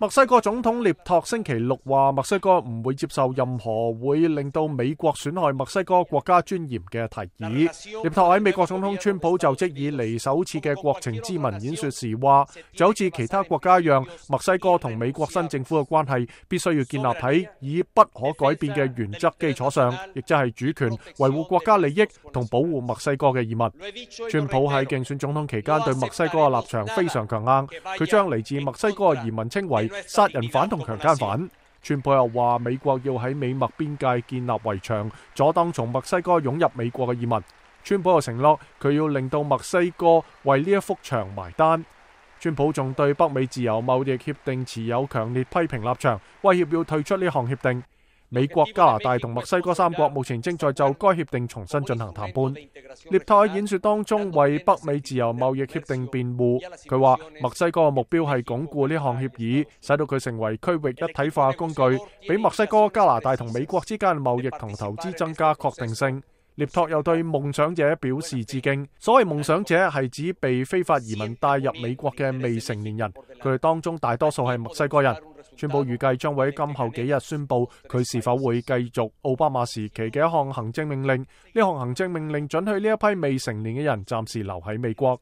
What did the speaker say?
墨西哥总统列托星期六话，墨西哥唔会接受任何会令到美国损害墨西哥国家尊严嘅提议。列托喺美国总统川普就职以嚟首次嘅国情之文演说时话，就好似其他国家一样，墨西哥同美国新政府嘅关系必须要建立喺以不可改变嘅原则基础上，亦即系主权、维护国家利益同保护墨西哥嘅移民。川普喺竞选总统期间对墨西哥嘅立场非常强硬，佢将嚟自墨西哥嘅移民称为。杀人犯同强奸犯。川普又话美国要喺美墨边界建立围墙，阻挡从墨西哥涌入美国嘅移民。川普又承诺佢要令到墨西哥为呢一幅墙埋单。川普仲对北美自由贸易协定持有强烈批评立场，威胁要退出呢项协定。美國、加拿大同墨西哥三國目前正在就該協定重新進行談判。列泰演說當中為北美自由貿易協定辯護，佢話墨西哥嘅目標係鞏固呢項協議，使到佢成為區域一体化工具，俾墨西哥、加拿大同美國之間貿易同投資增加確定性。列托又對夢想者表示致敬。所謂夢想者係指被非法移民帶入美國嘅未成年人，佢哋當中大多數係墨西哥人。全部預計將會今後幾日宣布佢是否會繼續奧巴馬時期嘅一項行政命令。呢項行政命令准許呢一批未成年嘅人暫時留喺美國。